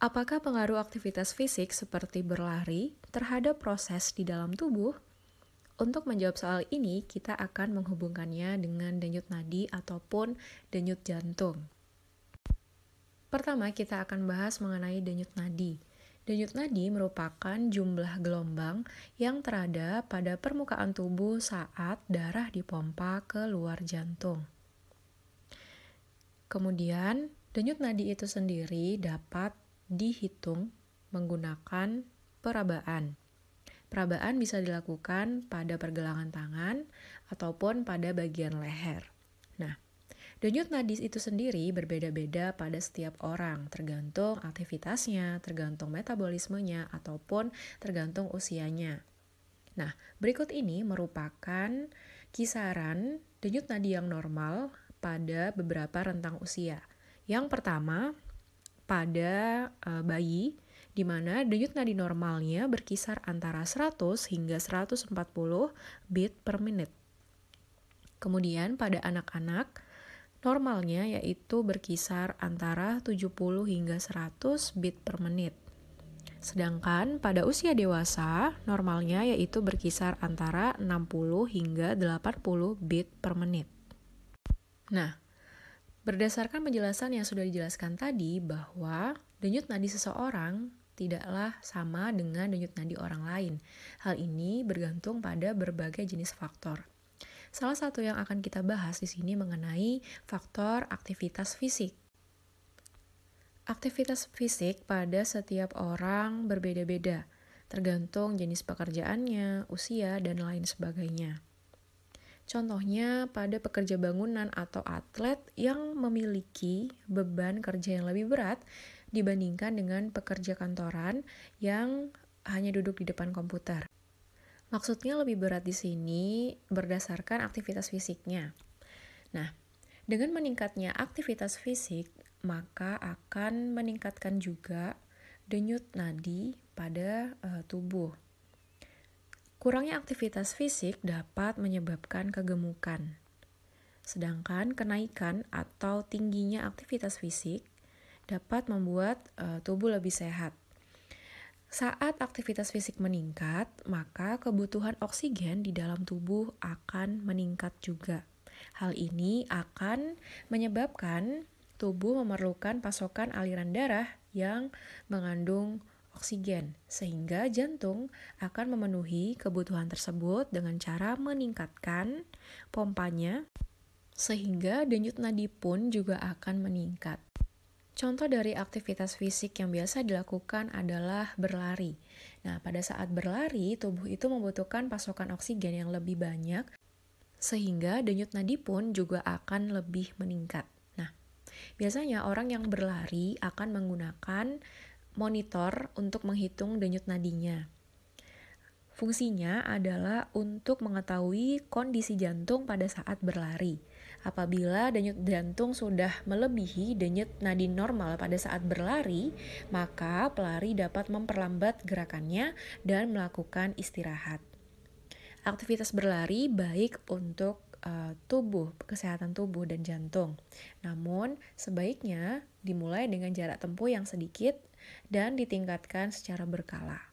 Apakah pengaruh aktivitas fisik seperti berlari terhadap proses di dalam tubuh? Untuk menjawab soal ini, kita akan menghubungkannya dengan denyut nadi ataupun denyut jantung. Pertama, kita akan bahas mengenai denyut nadi. Denyut nadi merupakan jumlah gelombang yang terada pada permukaan tubuh saat darah dipompa ke luar jantung. Kemudian, denyut nadi itu sendiri dapat dihitung menggunakan perabaan. Perabaan bisa dilakukan pada pergelangan tangan ataupun pada bagian leher. Nah, denyut nadi itu sendiri berbeda-beda pada setiap orang, tergantung aktivitasnya, tergantung metabolismenya, ataupun tergantung usianya. Nah, berikut ini merupakan kisaran denyut nadi yang normal pada beberapa rentang usia. Yang pertama, pada uh, eh, bayi, di mana denyut nadi normalnya berkisar antara 100 hingga 140 beat per menit. Kemudian pada anak-anak, normalnya yaitu berkisar antara 70 hingga 100 beat per menit. Sedangkan pada usia dewasa, normalnya yaitu berkisar antara 60 hingga 80 beat per menit. Nah, Berdasarkan penjelasan yang sudah dijelaskan tadi bahwa denyut nadi seseorang tidaklah sama dengan denyut nadi orang lain. Hal ini bergantung pada berbagai jenis faktor. Salah satu yang akan kita bahas di sini mengenai faktor aktivitas fisik. Aktivitas fisik pada setiap orang berbeda-beda, tergantung jenis pekerjaannya, usia, dan lain sebagainya. Contohnya pada pekerja bangunan atau atlet yang memiliki beban kerja yang lebih berat dibandingkan dengan pekerja kantoran yang hanya duduk di depan komputer. Maksudnya lebih berat di sini berdasarkan aktivitas fisiknya. Nah, dengan meningkatnya aktivitas fisik, maka akan meningkatkan juga denyut nadi pada uh, tubuh. Kurangnya aktivitas fisik dapat menyebabkan kegemukan. Sedangkan kenaikan atau tingginya aktivitas fisik dapat membuat uh, tubuh lebih sehat. Saat aktivitas fisik meningkat, maka kebutuhan oksigen di dalam tubuh akan meningkat juga. Hal ini akan menyebabkan tubuh memerlukan pasokan aliran darah yang mengandung oksigen, sehingga jantung akan memenuhi kebutuhan tersebut dengan cara meningkatkan pompanya, sehingga denyut nadi pun juga akan meningkat. Contoh dari aktivitas fisik yang biasa dilakukan adalah berlari. Nah, pada saat berlari, tubuh itu membutuhkan pasokan oksigen yang lebih banyak, sehingga denyut nadi pun juga akan lebih meningkat. Nah, biasanya orang yang berlari akan menggunakan monitor untuk menghitung denyut nadinya. Fungsinya adalah untuk mengetahui kondisi jantung pada saat berlari. Apabila denyut jantung sudah melebihi denyut nadi normal pada saat berlari, maka pelari dapat memperlambat gerakannya dan melakukan istirahat. Aktivitas berlari baik untuk eh, tubuh, kesehatan tubuh dan jantung. Namun, sebaiknya dimulai dengan jarak tempuh yang sedikit dan ditingkatkan secara berkala.